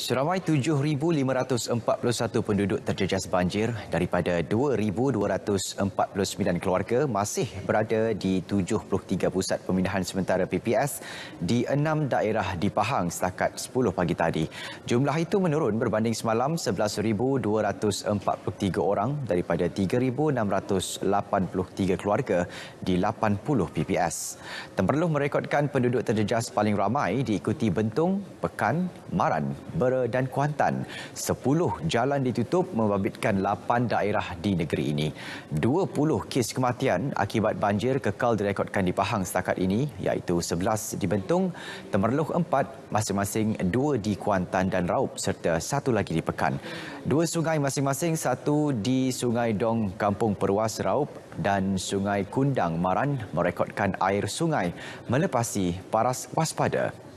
Seramai 7,541 penduduk terjejas banjir daripada 2,249 keluarga masih berada di 73 pusat pemindahan sementara PPS di enam daerah di Pahang setakat 10 pagi tadi. Jumlah itu menurun berbanding semalam 11,243 orang daripada 3,683 keluarga di 80 PPS. Temperluh merekodkan penduduk terjejas paling ramai diikuti Bentong, Pekan, Maran, Ber Utara dan Kuantan. 10 jalan ditutup membabitkan 8 daerah di negeri ini. 20 kes kematian akibat banjir kekal direkodkan di Pahang setakat ini iaitu 11 di Bentong, Temerloh 4, masing-masing 2 di Kuantan dan Raub serta satu lagi di Pekan. Dua sungai masing-masing, satu di Sungai Dong Kampung Perwas Raub dan Sungai Kundang Maran merekodkan air sungai melepasi paras waspada.